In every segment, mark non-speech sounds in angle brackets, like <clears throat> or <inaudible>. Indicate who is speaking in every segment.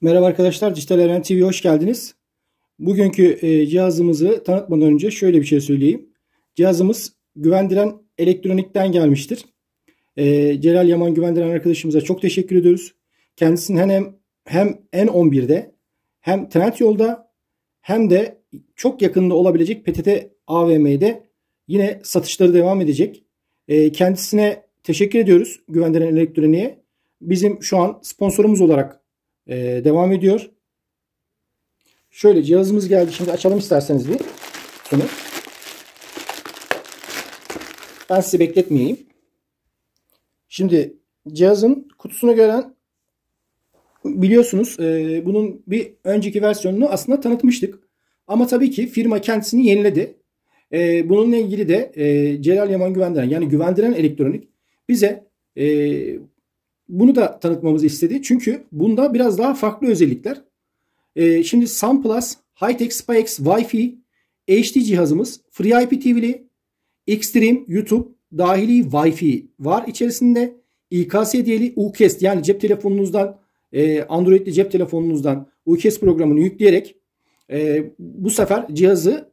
Speaker 1: Merhaba arkadaşlar, Dijital Eren TV'ye hoş geldiniz. Bugünkü e, cihazımızı tanıtmadan önce şöyle bir şey söyleyeyim. Cihazımız Güvendiren Elektronik'ten gelmiştir. E, Celal Yaman Güvendiren arkadaşımıza çok teşekkür ediyoruz. Kendisinin hem, hem N11'de hem Trend Yolda hem de çok yakında olabilecek PTT AVM'de yine satışları devam edecek. E, kendisine teşekkür ediyoruz Güvendiren Elektronik'e. Bizim şu an sponsorumuz olarak ee, devam ediyor. Şöyle cihazımız geldi. Şimdi açalım isterseniz bir. Şunu. Ben sizi bekletmeyeyim. Şimdi cihazın kutusunu gören biliyorsunuz e, bunun bir önceki versiyonunu aslında tanıtmıştık. Ama tabii ki firma kendisini yeniledi. E, bununla ilgili de e, Celal Yaman Güvendiren yani Güvendiren Elektronik bize e, bunu da tanıtmamızı istedi. Çünkü bunda biraz daha farklı özellikler. Ee, şimdi SunPlus, Hightech SpyX, Wi-Fi, HD cihazımız, Free IPTV'li, Extreme, YouTube, dahili Wi-Fi var içerisinde. İKS diyeli UCAST yani cep telefonunuzdan e, Android'li cep telefonunuzdan UCAST programını yükleyerek e, bu sefer cihazı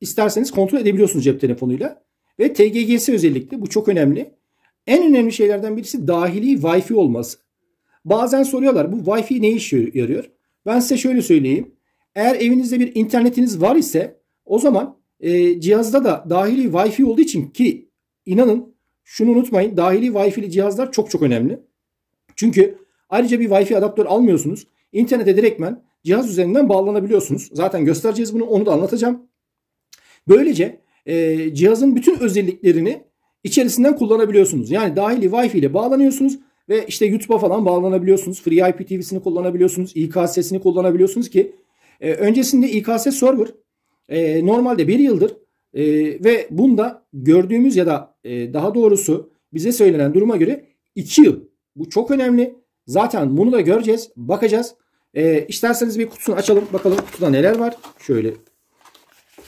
Speaker 1: isterseniz kontrol edebiliyorsunuz cep telefonuyla. Ve TGGS özellikle bu çok önemli. En önemli şeylerden birisi dahili Wi-Fi olması. Bazen soruyorlar bu Wi-Fi ne işe yarıyor? Ben size şöyle söyleyeyim. Eğer evinizde bir internetiniz var ise o zaman e, cihazda da dahili Wi-Fi olduğu için ki inanın şunu unutmayın dahili Wi-Fi'li cihazlar çok çok önemli. Çünkü ayrıca bir Wi-Fi adaptör almıyorsunuz. İnternete direktmen cihaz üzerinden bağlanabiliyorsunuz. Zaten göstereceğiz bunu onu da anlatacağım. Böylece e, cihazın bütün özelliklerini içerisinden kullanabiliyorsunuz. Yani dahili Wi-Fi ile bağlanıyorsunuz ve işte YouTube'a falan bağlanabiliyorsunuz. Free IPTV'sini kullanabiliyorsunuz. İKS'sini kullanabiliyorsunuz ki e, öncesinde İKS server e, normalde bir yıldır e, ve bunda gördüğümüz ya da e, daha doğrusu bize söylenen duruma göre 2 yıl. Bu çok önemli. Zaten bunu da göreceğiz. Bakacağız. E, isterseniz bir kutusunu açalım. Bakalım kutuda neler var. Şöyle.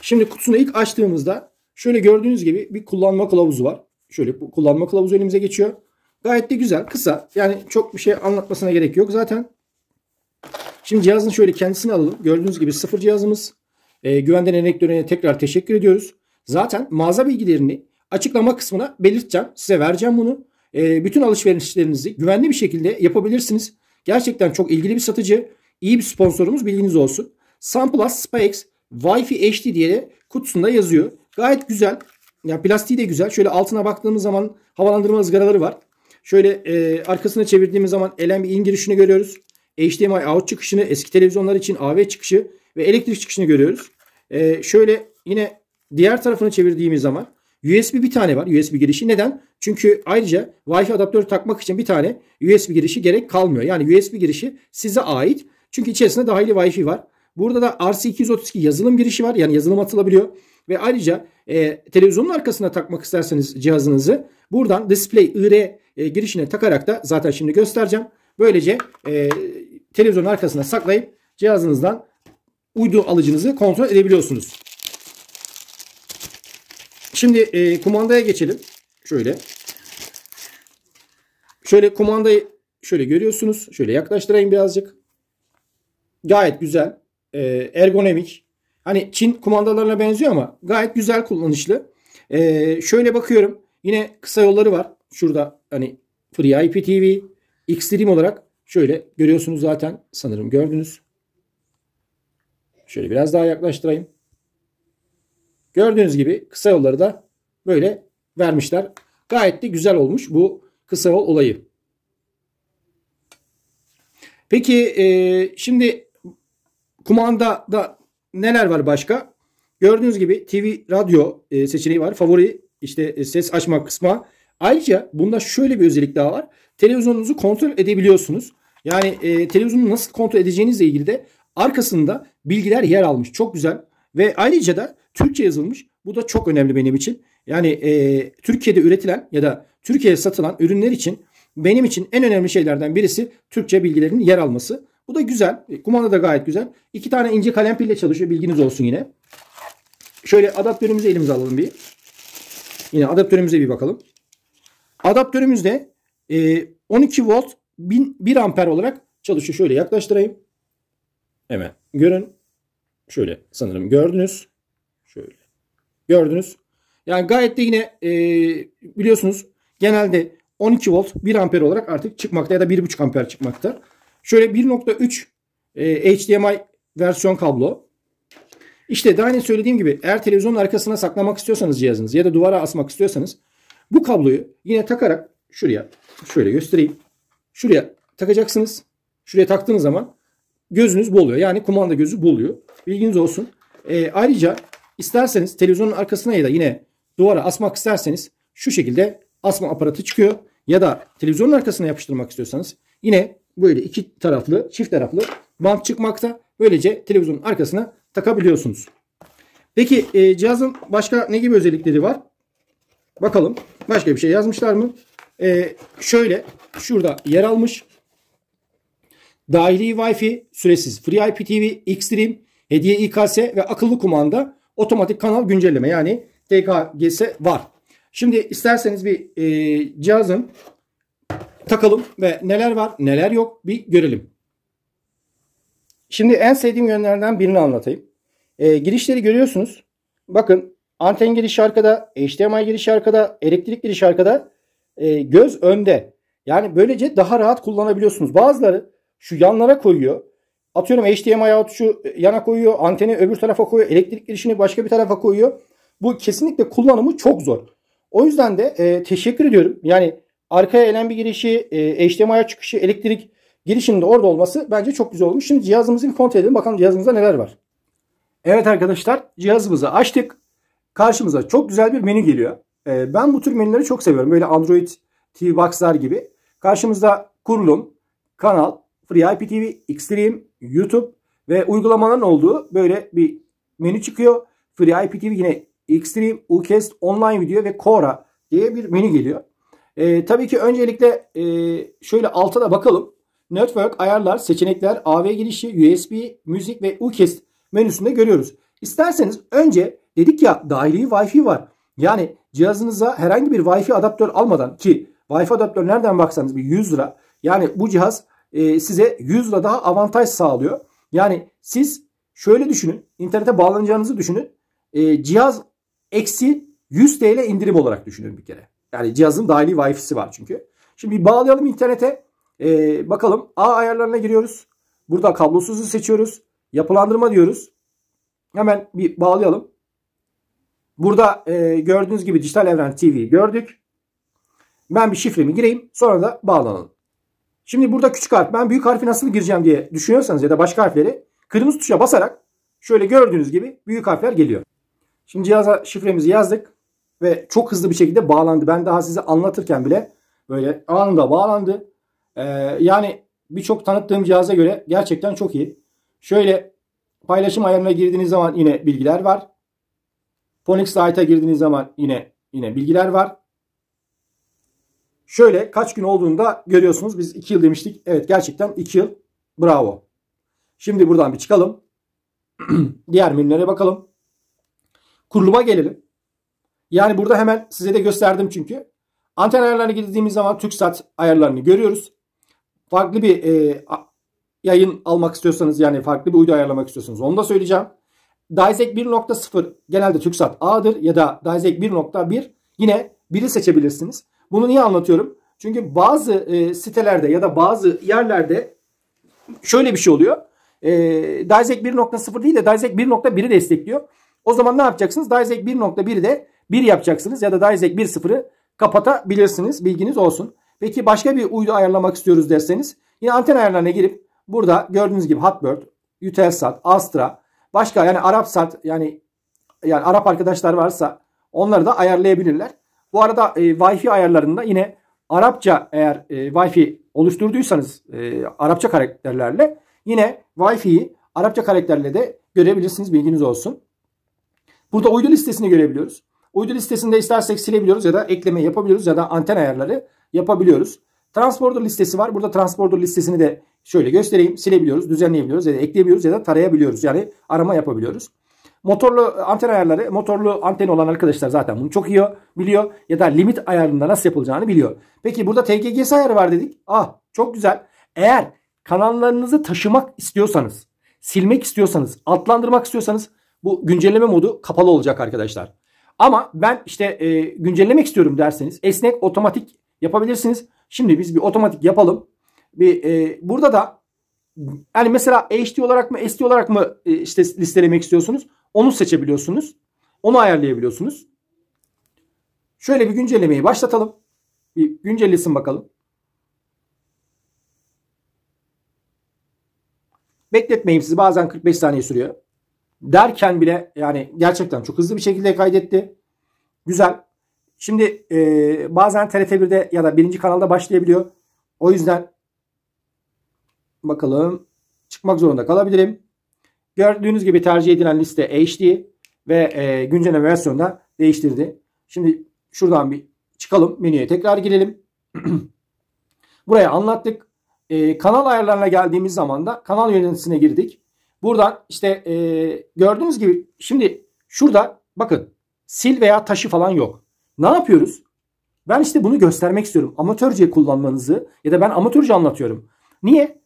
Speaker 1: Şimdi kutusunu ilk açtığımızda Şöyle gördüğünüz gibi bir kullanma kılavuzu var. Şöyle bu kullanma kılavuzu elimize geçiyor. Gayet de güzel, kısa. Yani çok bir şey anlatmasına gerek yok zaten. Şimdi cihazın şöyle kendisini alalım. Gördüğünüz gibi sıfır cihazımız. E, güvenden elektroniğe tekrar teşekkür ediyoruz. Zaten mağaza bilgilerini açıklama kısmına belirteceğim. Size vereceğim bunu. E, bütün alışverişlerinizi güvenli bir şekilde yapabilirsiniz. Gerçekten çok ilgili bir satıcı. iyi bir sponsorumuz bilginiz olsun. SunPlus SpaX Wi-Fi HD diye de kutusunda yazıyor. Gayet güzel. Ya plastiği de güzel. Şöyle altına baktığımız zaman havalandırma ızgaraları var. Şöyle e, arkasına çevirdiğimiz zaman elen LNB'in girişini görüyoruz. HDMI out çıkışını, eski televizyonlar için AV çıkışı ve elektrik çıkışını görüyoruz. E, şöyle yine diğer tarafını çevirdiğimiz zaman USB bir tane var. USB girişi. Neden? Çünkü ayrıca Wi-Fi adaptörü takmak için bir tane USB girişi gerek kalmıyor. Yani USB girişi size ait. Çünkü içerisinde dahili Wi-Fi var. Burada da RC232 yazılım girişi var. Yani yazılım atılabiliyor. Ve ayrıca e, televizyonun arkasına takmak isterseniz cihazınızı buradan display IR e, e, girişine takarak da zaten şimdi göstereceğim. Böylece e, televizyonun arkasına saklayıp cihazınızdan uydu alıcınızı kontrol edebiliyorsunuz. Şimdi e, kumandaya geçelim. Şöyle. Şöyle kumandayı şöyle görüyorsunuz. Şöyle yaklaştırayım birazcık. Gayet güzel. E, ergonomik. Hani Çin kumandalarına benziyor ama gayet güzel kullanışlı. Ee, şöyle bakıyorum. Yine kısa yolları var. Şurada hani Free IPTV, Xtreme olarak şöyle görüyorsunuz zaten. Sanırım gördünüz. Şöyle biraz daha yaklaştırayım. Gördüğünüz gibi kısa yolları da böyle vermişler. Gayet de güzel olmuş bu kısa yol olayı. Peki e, şimdi kumanda da neler var başka? Gördüğünüz gibi TV radyo e, seçeneği var. Favori işte e, ses açma kısmı. Ayrıca bunda şöyle bir özellik daha var. Televizyonunuzu kontrol edebiliyorsunuz. Yani e, televizyonu nasıl kontrol edeceğinizle ilgili de arkasında bilgiler yer almış. Çok güzel. Ve ayrıca da Türkçe yazılmış. Bu da çok önemli benim için. Yani e, Türkiye'de üretilen ya da Türkiye'ye satılan ürünler için benim için en önemli şeylerden birisi Türkçe bilgilerin yer alması. Bu da güzel. E, kumanda da gayet güzel. İki tane ince kalem pille çalışıyor. Bilginiz olsun yine. Şöyle adaptörümüzü elimize alalım bir. Yine adaptörümüze bir bakalım. Adaptörümüzde e, 12 volt 1 amper olarak çalışıyor. Şöyle yaklaştırayım. Hemen görün. Şöyle sanırım gördünüz. Şöyle gördünüz. Yani gayet de yine e, biliyorsunuz genelde 12 volt 1 amper olarak artık çıkmakta ya da 1,5 amper çıkmakta. Şöyle 1.3 e, HDMI versiyon kablo. İşte daha önce söylediğim gibi eğer televizyonun arkasına saklamak istiyorsanız cihazınızı ya da duvara asmak istiyorsanız bu kabloyu yine takarak şuraya şöyle göstereyim. Şuraya takacaksınız. Şuraya taktığınız zaman gözünüz boluyor. Yani kumanda gözü boluyor. Bilginiz olsun. E, ayrıca isterseniz televizyonun arkasına ya da yine duvara asmak isterseniz şu şekilde asma aparatı çıkıyor. Ya da televizyonun arkasına yapıştırmak istiyorsanız yine böyle iki taraflı, çift taraflı bant çıkmakta. Böylece televizyonun arkasına takabiliyorsunuz. Peki e, cihazın başka ne gibi özellikleri var? Bakalım. Başka bir şey yazmışlar mı? E, şöyle şurada yer almış. Dahili Wi-Fi, süresiz Free IPTV, Xtreme, hediye İKS ve akıllı kumanda otomatik kanal güncelleme yani TKGS var. Şimdi isterseniz bir e, cihazın takalım ve neler var neler yok bir görelim. Şimdi en sevdiğim yönlerden birini anlatayım. E, girişleri görüyorsunuz. Bakın anten girişi arkada, HDMI girişi arkada, elektrik girişi arkada, e, göz önde. Yani böylece daha rahat kullanabiliyorsunuz. Bazıları şu yanlara koyuyor. Atıyorum HDMI out şu yana koyuyor, anteni öbür tarafa koyuyor, elektrik girişini başka bir tarafa koyuyor. Bu kesinlikle kullanımı çok zor. O yüzden de e, teşekkür ediyorum. Yani Arkaya elen bir girişi, e, HDMI çıkışı, elektrik girişinde orada olması bence çok güzel olmuş. Şimdi cihazımızı bir kontrol edelim. Bakalım cihazımızda neler var. Evet arkadaşlar cihazımızı açtık. Karşımıza çok güzel bir menü geliyor. E, ben bu tür menüleri çok seviyorum. Böyle Android TV Box'lar gibi. Karşımızda kurulum, kanal, Free IPTV, Xtreme, YouTube ve uygulamaların olduğu böyle bir menü çıkıyor. Free IPTV yine Xtreme, Ucast, Online Video ve Quora diye bir menü geliyor. E, tabii ki öncelikle e, şöyle alta da bakalım. Network, ayarlar, seçenekler, AV girişi, USB, müzik ve UKEST menüsünde görüyoruz. İsterseniz önce dedik ya dahili Wi-Fi var. Yani cihazınıza herhangi bir Wi-Fi adaptör almadan ki Wi-Fi adaptör nereden baksanız bir 100 lira. Yani bu cihaz e, size 100 lira daha avantaj sağlıyor. Yani siz şöyle düşünün. internete bağlanacağınızı düşünün. E, cihaz eksi 100 TL indirim olarak düşünün bir kere. Yani cihazın dahili Wi-Fi'si var çünkü. Şimdi bir bağlayalım internete. Ee, bakalım A ayarlarına giriyoruz. Burada kablosuzu seçiyoruz. Yapılandırma diyoruz. Hemen bir bağlayalım. Burada e, gördüğünüz gibi Dijital Evren TV gördük. Ben bir şifremi gireyim. Sonra da bağlanalım. Şimdi burada küçük harf. Ben büyük harfi nasıl gireceğim diye düşünüyorsanız ya da başka harfleri kırmızı tuşa basarak şöyle gördüğünüz gibi büyük harfler geliyor. Şimdi cihaza şifremizi yazdık. Ve çok hızlı bir şekilde bağlandı. Ben daha size anlatırken bile böyle anında bağlandı. Ee, yani birçok tanıttığım cihaza göre gerçekten çok iyi. Şöyle paylaşım ayarına girdiğiniz zaman yine bilgiler var. Phoenix Light'a girdiğiniz zaman yine yine bilgiler var. Şöyle kaç gün olduğunda görüyorsunuz. Biz 2 yıl demiştik. Evet gerçekten 2 yıl. Bravo. Şimdi buradan bir çıkalım. <clears throat> Diğer menülere bakalım. Kuruluma gelelim. Yani burada hemen size de gösterdim çünkü. Anten ayarlarına girdiğimiz zaman TürkSat ayarlarını görüyoruz. Farklı bir e, yayın almak istiyorsanız yani farklı bir uydu ayarlamak istiyorsanız onu da söyleyeceğim. Dizek 1.0 genelde TürkSat A'dır ya da Dizek 1.1 yine 1'i seçebilirsiniz. Bunu niye anlatıyorum? Çünkü bazı e, sitelerde ya da bazı yerlerde şöyle bir şey oluyor. E, Dizek 1.0 değil de Dizek 1.1'i destekliyor. O zaman ne yapacaksınız? Dizek 1.1'i de 1 yapacaksınız ya da Dayzek 1.0'ı kapatabilirsiniz. Bilginiz olsun. Peki başka bir uydu ayarlamak istiyoruz derseniz yine anten ayarlarına girip burada gördüğünüz gibi Hotbird, Utelsat, Astra başka yani Arapsat yani yani Arap arkadaşlar varsa onları da ayarlayabilirler. Bu arada e, Wi-Fi ayarlarında yine Arapça eğer e, Wi-Fi oluşturduysanız e, Arapça karakterlerle yine Wi-Fi'yi Arapça karakterle de görebilirsiniz bilginiz olsun. Burada uydu listesini görebiliyoruz. Uydu listesinde istersek silebiliyoruz ya da ekleme yapabiliyoruz ya da anten ayarları yapabiliyoruz. Transporter listesi var. Burada transporter listesini de şöyle göstereyim. Silebiliyoruz, düzenleyebiliyoruz ya da ekleyebiliyoruz ya da tarayabiliyoruz. Yani arama yapabiliyoruz. Motorlu e, anten ayarları, motorlu anten olan arkadaşlar zaten bunu çok iyi biliyor. Ya da limit ayarında nasıl yapılacağını biliyor. Peki burada TGGS ayarı var dedik. Ah çok güzel. Eğer kanallarınızı taşımak istiyorsanız, silmek istiyorsanız, altlandırmak istiyorsanız bu güncelleme modu kapalı olacak arkadaşlar. Ama ben işte e, güncellemek istiyorum derseniz esnek otomatik yapabilirsiniz. Şimdi biz bir otomatik yapalım. Bir e, burada da yani mesela HD olarak mı SD olarak mı e, işte listelemek istiyorsunuz? Onu seçebiliyorsunuz. Onu ayarlayabiliyorsunuz. Şöyle bir güncellemeyi başlatalım. Bir güncellesin bakalım. Bekletmeyeyim sizi. Bazen 45 saniye sürüyor derken bile yani gerçekten çok hızlı bir şekilde kaydetti. Güzel. Şimdi e, bazen TRT1'de ya da birinci kanalda başlayabiliyor. O yüzden bakalım çıkmak zorunda kalabilirim. Gördüğünüz gibi tercih edilen liste HD ve e, güncelleme versiyonunda değiştirdi. Şimdi şuradan bir çıkalım. Menüye tekrar girelim. <clears throat> Buraya anlattık. E, kanal ayarlarına geldiğimiz zaman da kanal yöneticisine girdik. Buradan işte e, gördüğünüz gibi şimdi şurada bakın sil veya taşı falan yok. Ne yapıyoruz? Ben işte bunu göstermek istiyorum. Amatörce kullanmanızı ya da ben amatörce anlatıyorum. Niye?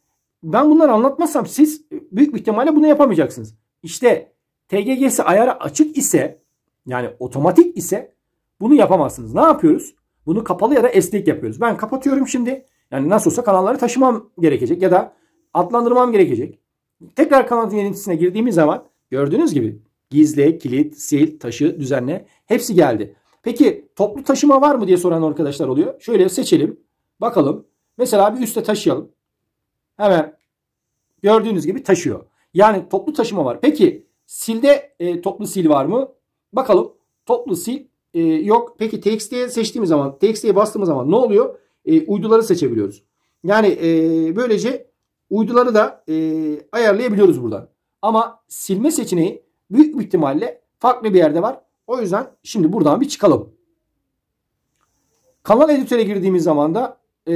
Speaker 1: Ben bunları anlatmazsam siz büyük bir ihtimalle bunu yapamayacaksınız. İşte TGG'si ayara açık ise yani otomatik ise bunu yapamazsınız. Ne yapıyoruz? Bunu kapalı ya da esnek yapıyoruz. Ben kapatıyorum şimdi. Yani nasıl olsa kanalları taşımam gerekecek ya da adlandırmam gerekecek. Tekrar kanalın yenilisine girdiğimiz zaman gördüğünüz gibi gizli, kilit, sil, taşı, düzenle hepsi geldi. Peki toplu taşıma var mı diye soran arkadaşlar oluyor. Şöyle seçelim. Bakalım. Mesela bir üste taşıyalım. Hemen gördüğünüz gibi taşıyor. Yani toplu taşıma var. Peki silde e, toplu sil var mı? Bakalım. Toplu sil e, yok. Peki TXT'ye seçtiğimiz zaman, TXT'ye bastığımız zaman ne oluyor? E, uyduları seçebiliyoruz. Yani e, böylece uyduları da e, ayarlayabiliyoruz buradan. Ama silme seçeneği büyük bir ihtimalle farklı bir yerde var. O yüzden şimdi buradan bir çıkalım. Kanal editöre girdiğimiz zaman da e,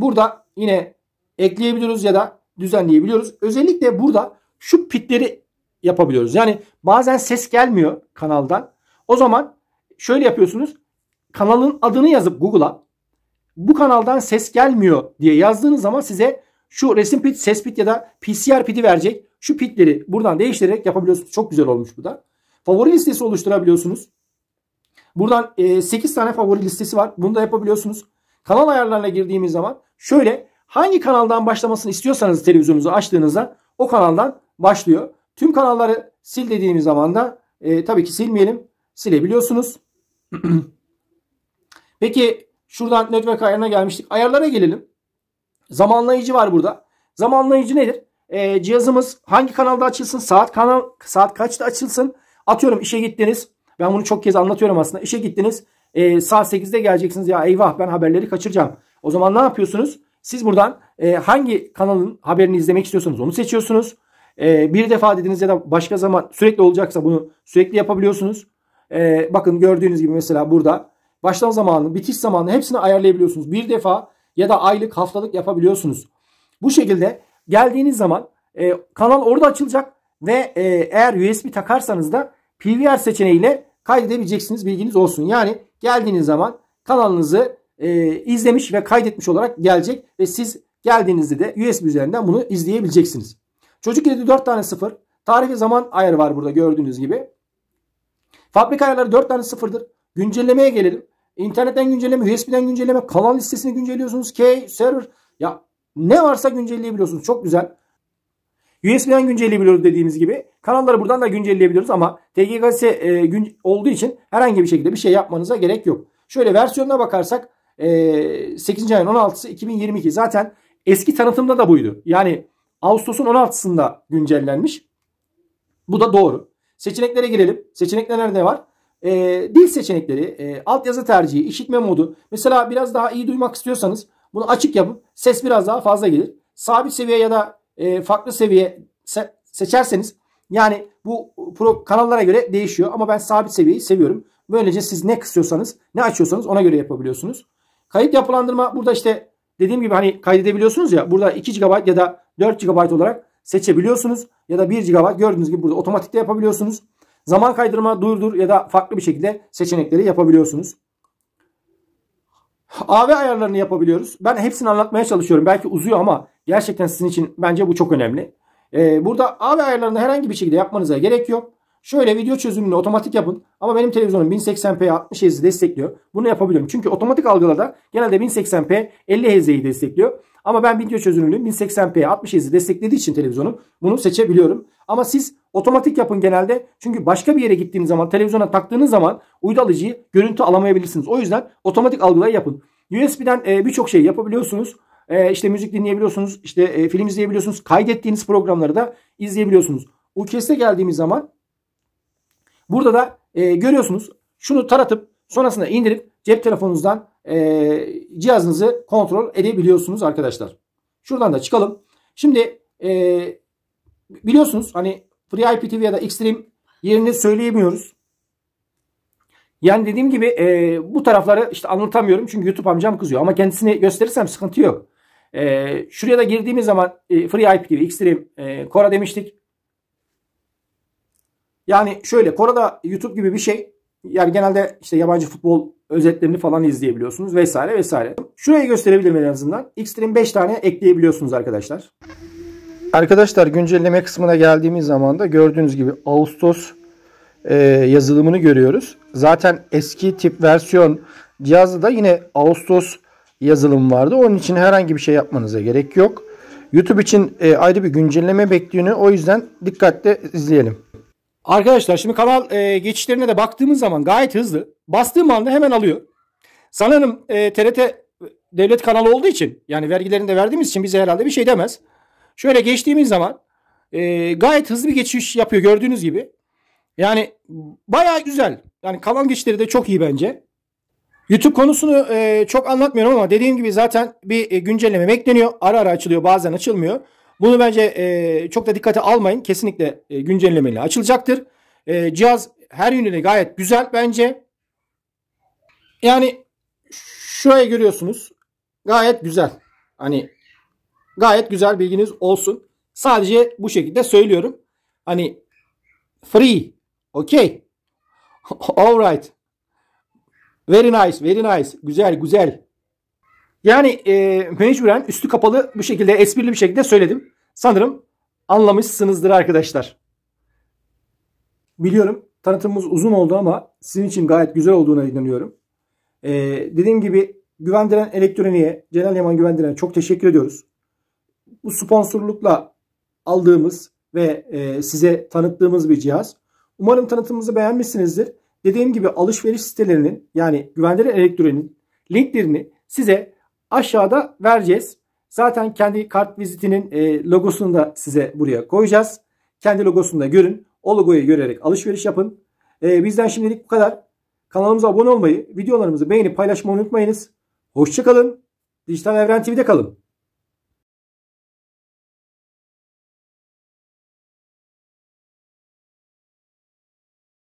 Speaker 1: burada yine ekleyebiliyoruz ya da düzenleyebiliyoruz. Özellikle burada şu pitleri yapabiliyoruz. Yani bazen ses gelmiyor kanaldan. O zaman şöyle yapıyorsunuz. Kanalın adını yazıp Google'a bu kanaldan ses gelmiyor diye yazdığınız zaman size şu resim pit, ses pit ya da PCR piti verecek. Şu pitleri buradan değiştirerek yapabiliyorsunuz. Çok güzel olmuş bu da. Favori listesi oluşturabiliyorsunuz. Buradan 8 e, tane favori listesi var. Bunu da yapabiliyorsunuz. Kanal ayarlarına girdiğimiz zaman şöyle hangi kanaldan başlamasını istiyorsanız televizyonunuzu açtığınızda o kanaldan başlıyor. Tüm kanalları sil dediğimiz zaman da e, tabii ki silmeyelim. Silebiliyorsunuz. <clears throat> Peki şuradan network ayarına gelmiştik. Ayarlara gelelim. Zamanlayıcı var burada. Zamanlayıcı nedir? E, cihazımız hangi kanalda açılsın? Saat kanal saat kaçta açılsın? Atıyorum işe gittiniz. Ben bunu çok kez anlatıyorum aslında. İşe gittiniz. E, saat 8'de geleceksiniz. Ya eyvah ben haberleri kaçıracağım. O zaman ne yapıyorsunuz? Siz buradan e, hangi kanalın haberini izlemek istiyorsunuz onu seçiyorsunuz. E, bir defa dediniz ya da başka zaman sürekli olacaksa bunu sürekli yapabiliyorsunuz. E, bakın gördüğünüz gibi mesela burada başlama zamanı, bitiş zamanı hepsini ayarlayabiliyorsunuz. Bir defa ya da aylık haftalık yapabiliyorsunuz. Bu şekilde geldiğiniz zaman e, kanal orada açılacak ve e, eğer USB takarsanız da PVR seçeneğiyle kaydedebileceksiniz bilginiz olsun. Yani geldiğiniz zaman kanalınızı e, izlemiş ve kaydetmiş olarak gelecek ve siz geldiğinizde de USB üzerinden bunu izleyebileceksiniz. Çocuk yedi 4 tane 0. Tarih ve zaman ayarı var burada gördüğünüz gibi. Fabrika ayarları 4 tane 0'dır. Güncellemeye gelelim. İnternetten güncelleme, USB'den güncelleme, kanal listesini güncelliyorsunuz. k server. Ya ne varsa güncelleyebiliyorsunuz. Çok güzel. USB'den güncelleyebiliyoruz dediğimiz gibi. Kanalları buradan da güncelleyebiliyoruz ama TGKS e, gün, olduğu için herhangi bir şekilde bir şey yapmanıza gerek yok. Şöyle versiyonuna bakarsak e, 8. ayın 16'sı 2022. Zaten eski tanıtımda da buydu. Yani Ağustos'un 16'sında güncellenmiş. Bu da doğru. Seçeneklere girelim. Seçenekler nerede var? E, dil seçenekleri, e, altyazı tercihi, işitme modu. Mesela biraz daha iyi duymak istiyorsanız bunu açık yapıp ses biraz daha fazla gelir. Sabit seviye ya da e, farklı seviye se seçerseniz yani bu pro kanallara göre değişiyor ama ben sabit seviyeyi seviyorum. Böylece siz ne kısıyorsanız ne açıyorsanız ona göre yapabiliyorsunuz. Kayıt yapılandırma burada işte dediğim gibi hani kaydedebiliyorsunuz ya burada 2 GB ya da 4 GB olarak seçebiliyorsunuz. Ya da 1 GB gördüğünüz gibi burada otomatikte yapabiliyorsunuz. Zaman kaydırma, durdur ya da farklı bir şekilde seçenekleri yapabiliyorsunuz. AV ayarlarını yapabiliyoruz. Ben hepsini anlatmaya çalışıyorum. Belki uzuyor ama gerçekten sizin için bence bu çok önemli. Ee, burada AV ayarlarını herhangi bir şekilde yapmanıza gerek yok. Şöyle video çözümünü otomatik yapın. Ama benim televizyonum 1080p 60 Hz destekliyor. Bunu yapabiliyorum. Çünkü otomatik algılada genelde 1080p 50 Hz'yi destekliyor. Ama ben video çözünürlüğü 1080p 60 Hz'i desteklediği için televizyonum bunu seçebiliyorum. Ama siz Otomatik yapın genelde. Çünkü başka bir yere gittiğiniz zaman televizyona taktığınız zaman uydu alıcıyı görüntü alamayabilirsiniz. O yüzden otomatik algılayı yapın. USB'den e, birçok şey yapabiliyorsunuz. E, işte müzik dinleyebiliyorsunuz. işte e, film izleyebiliyorsunuz. Kaydettiğiniz programları da izleyebiliyorsunuz. UKS'e geldiğimiz zaman burada da e, görüyorsunuz. Şunu taratıp sonrasında indirip cep telefonunuzdan e, cihazınızı kontrol edebiliyorsunuz arkadaşlar. Şuradan da çıkalım. Şimdi e, biliyorsunuz hani Free IPTV ya da Xtreme yerini söyleyemiyoruz. Yani dediğim gibi e, bu tarafları işte anlatamıyorum çünkü YouTube amcam kızıyor ama kendisini gösterirsem sıkıntı yok. E, şuraya da girdiğimiz zaman e, Free IPTV, Xtreme, e, demiştik. Yani şöyle Kora'da YouTube gibi bir şey. Yani genelde işte yabancı futbol özetlerini falan izleyebiliyorsunuz vesaire vesaire. Şurayı gösterebilirim en azından. Xtreme 5 tane ekleyebiliyorsunuz arkadaşlar arkadaşlar güncelleme kısmına geldiğimiz zaman da gördüğünüz gibi Ağustos e, yazılımını görüyoruz. Zaten eski tip versiyon cihazda da yine Ağustos yazılım vardı. Onun için herhangi bir şey yapmanıza gerek yok. YouTube için e, ayrı bir güncelleme bekliyor. O yüzden dikkatle izleyelim. Arkadaşlar şimdi kanal e, geçişlerine de baktığımız zaman gayet hızlı. Bastığım anda hemen alıyor. Sanırım e, TRT devlet kanalı olduğu için yani vergilerini de verdiğimiz için bize herhalde bir şey demez. Şöyle geçtiğimiz zaman e, gayet hızlı bir geçiş yapıyor gördüğünüz gibi. Yani baya güzel. Yani kalan geçişleri de çok iyi bence. YouTube konusunu e, çok anlatmıyorum ama dediğim gibi zaten bir e, güncelleme bekleniyor. Ara ara açılıyor bazen açılmıyor. Bunu bence e, çok da dikkate almayın. Kesinlikle e, güncellemeyle açılacaktır. E, cihaz her yönüyle gayet güzel bence. Yani şuraya görüyorsunuz. Gayet güzel. Hani Gayet güzel bilginiz olsun. Sadece bu şekilde söylüyorum. Hani free, okay, <laughs> alright, very nice, very nice, güzel, güzel. Yani e, mecburen üstü kapalı bu şekilde, esprili bir şekilde söyledim. Sanırım anlamışsınızdır arkadaşlar. Biliyorum tanıtımımız uzun oldu ama sizin için gayet güzel olduğuna inanıyorum. Ee, dediğim gibi güvendiren elektroniğe, Celal Yaman güvendiren çok teşekkür ediyoruz bu sponsorlukla aldığımız ve e, size tanıttığımız bir cihaz. Umarım tanıtımımızı beğenmişsinizdir. Dediğim gibi alışveriş sitelerinin yani güvendiri elektronik linklerini size aşağıda vereceğiz. Zaten kendi kart vizitinin e, logosunu da size buraya koyacağız. Kendi logosunu da görün. O logoyu görerek alışveriş yapın. E, bizden şimdilik bu kadar. Kanalımıza abone olmayı, videolarımızı beğenip paylaşmayı unutmayınız. Hoşçakalın. Dijital Evren TV'de kalın.